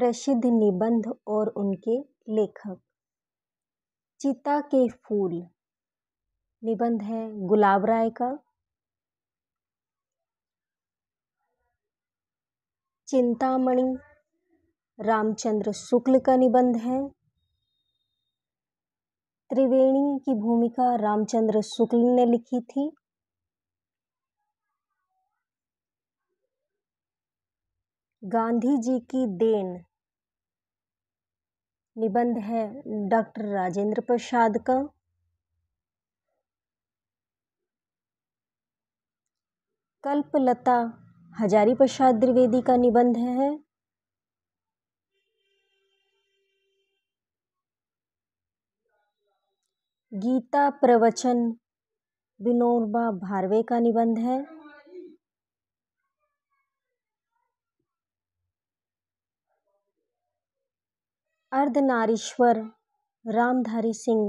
प्रसिद्ध निबंध और उनके लेखक चिता के फूल निबंध है गुलाब राय का चिंतामणि रामचंद्र शुक्ल का निबंध है त्रिवेणी की भूमिका रामचंद्र शुक्ल ने लिखी थी गांधी जी की देन निबंध है डॉक्टर राजेंद्र प्रसाद का कल्पलता हजारी प्रसाद द्विवेदी का निबंध है गीता प्रवचन विनोबा भारवे का निबंध है अर्धनारीश्वर रामधारी सिंह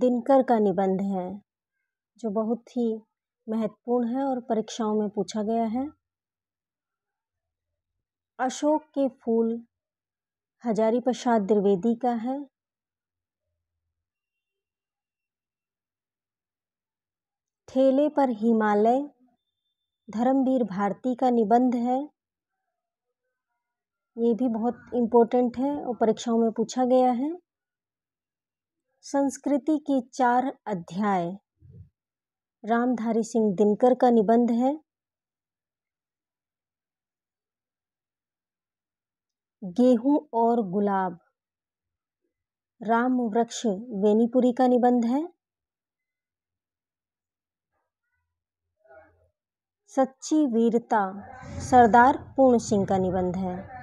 दिनकर का निबंध है जो बहुत ही महत्वपूर्ण है और परीक्षाओं में पूछा गया है अशोक के फूल हजारी प्रसाद द्विवेदी का है ठेले पर हिमालय धर्मवीर भारती का निबंध है ये भी बहुत इम्पोर्टेंट है और परीक्षाओं में पूछा गया है संस्कृति की चार अध्याय रामधारी सिंह दिनकर का निबंध है गेहूं और गुलाब राम वृक्ष वेनीपुरी का निबंध है सच्ची वीरता सरदार पूर्ण सिंह का निबंध है